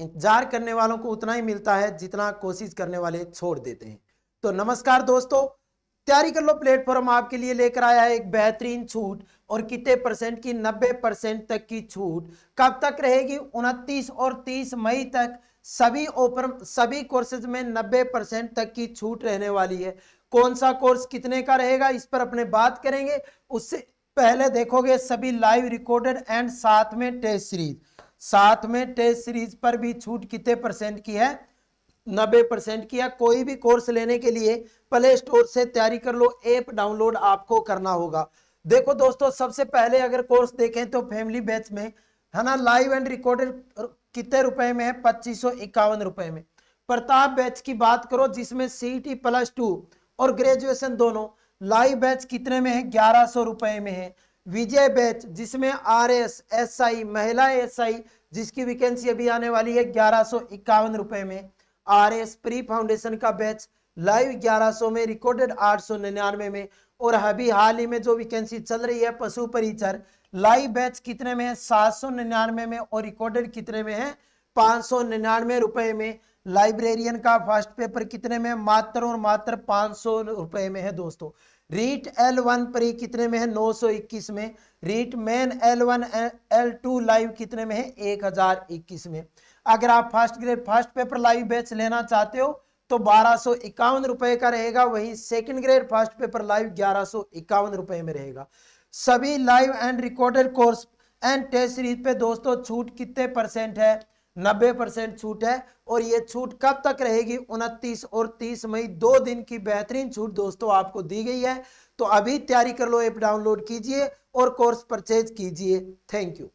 इंतजार करने वालों को उतना ही मिलता है जितना कोशिश करने वाले छोड़ देते हैं तो नमस्कार दोस्तों तैयारी कर लो प्लेटफॉर्म आपके लिए लेकर आया है एक बेहतरीन छूट और कितने परसेंट की 90 परसेंट तक की छूट कब तक रहेगी 29 और 30 मई तक सभी ओपन सभी कोर्सेज में 90 परसेंट तक की छूट रहने वाली है कौन सा कोर्स कितने का रहेगा इस पर अपने बात करेंगे उससे पहले देखोगे सभी लाइव रिकॉर्डेड एंड साथ में टेस्ट सीरीज साथ में टेस्ट सीरीज पर भी छूट कितने परसेंट की है नब्बे परसेंट की है कोई भी कोर्स लेने के लिए प्ले स्टोर से तैयारी कर लो ऐप डाउनलोड आपको करना होगा देखो दोस्तों सबसे पहले अगर कोर्स देखें तो फैमिली बैच में है ना लाइव एंड रिकॉर्डेड कितने रुपए में है पच्चीस सौ इक्यावन रुपए में प्रताप बैच की बात करो जिसमें टी प्लस टू और ग्रेजुएशन दोनों लाइव बैच कितने में है ग्यारह सौ रुपए में है विजय बैच जिसमें आर एस एस आई महिला एस आई जिसकी वैकेंसी अभी आने वाली है ग्यारह सो इक्यावन रुपए में आर एस प्री फाउंडेशन का बैच लाइव 1100 में रिकॉर्डेड 899 में और अभी हाल ही में जो वैकेंसी चल रही है पशु परिचर लाइव बैच कितने में है निन्यानवे में और रिकॉर्डेड कितने में है 599 रुपए में लाइब्रेरियन का फर्स्ट पेपर कितने में मात्र और मात्र 500 रुपए में है दोस्तों रीट एल वन प्री कितने में है 921 में REET main L one L two live कितने में है 1021 में अगर आप first grade first paper live batch लेना चाहते हो तो बारह रुपए का रहेगा वही second grade first paper live ग्यारह रुपए में रहेगा सभी live and recorded course and test series पे दोस्तों छूट कितने परसेंट है नब्बे परसेंट छूट है और ये छूट कब तक रहेगी उनतीस और तीस मई दो दिन की बेहतरीन छूट दोस्तों आपको दी गई है तो अभी तैयारी कर लो ऐप डाउनलोड कीजिए और कोर्स परचेज कीजिए थैंक यू